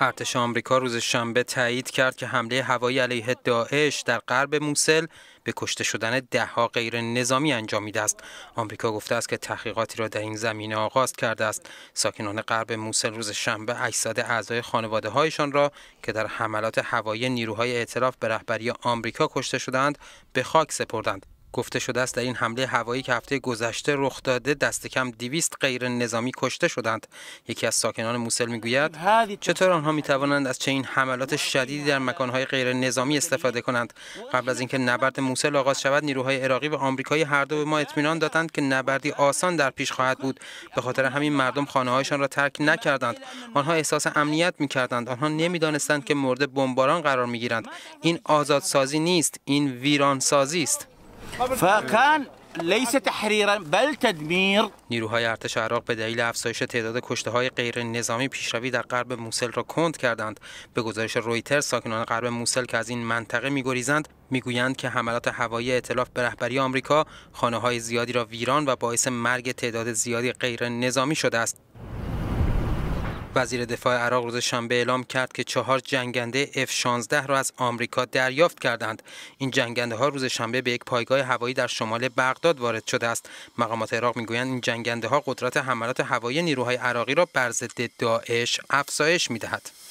ارتش آمریکا روز شنبه تایید کرد که حمله هوایی علیه داعش در غرب موسل به کشته شدن دهها غیر نظامی انجامیده است. آمریکا گفته است که تحقیقاتی را در این زمینه آغاز کرده است. ساکنان غرب موسل روز شنبه 800 اعضای خانواده هایشان را که در حملات هوایی نیروهای اعتراف به رهبری آمریکا کشته شدند به خاک سپردند. گفته شده است در این حمله هوایی که هفته گذشته رخ داده دست کم دیویست غیر نظامی کشته شدند یکی از ساکنان موسل میگوید چطور آنها می توانند از چنین حملات شدیدی در مکانهای غیر نظامی استفاده کنند قبل از اینکه نبرد موسل آغاز شود نیروهای عراقی و آمریکایی هر دو به ما اطمینان دادند که نبردی آسان در پیش خواهد بود به خاطر همین مردم خانه هایشان را ترک نکردند آنها احساس امنیت میکردند آنها نمیدانستند که مورد بمباران قرار گیرند. این آزادسازی نیست این ویرانسازی است فکان لیس تحریرا بل تدمیر نیروهای ارتش عراق به دلیل افزایش تعداد کشته های غیر نظامی پیشروی در غرب موسل را کند کردند به گزارش رویتر ساکنان غرب موسل که از این منطقه میگریزند میگویند که حملات هوایی اطلاف به رهبری آمریکا خانه های زیادی را ویران و باعث مرگ تعداد زیادی غیر نظامی شده است وزیر دفاع عراق روز شنبه اعلام کرد که چهار جنگنده F-16 را از آمریکا دریافت کردند. این جنگنده ها روز شنبه به یک پایگاه هوایی در شمال بغداد وارد شده است. مقامات عراق میگویند این جنگنده ها قدرت حملات هوایی نیروهای عراقی را بر ضد داعش افزایش میدهد.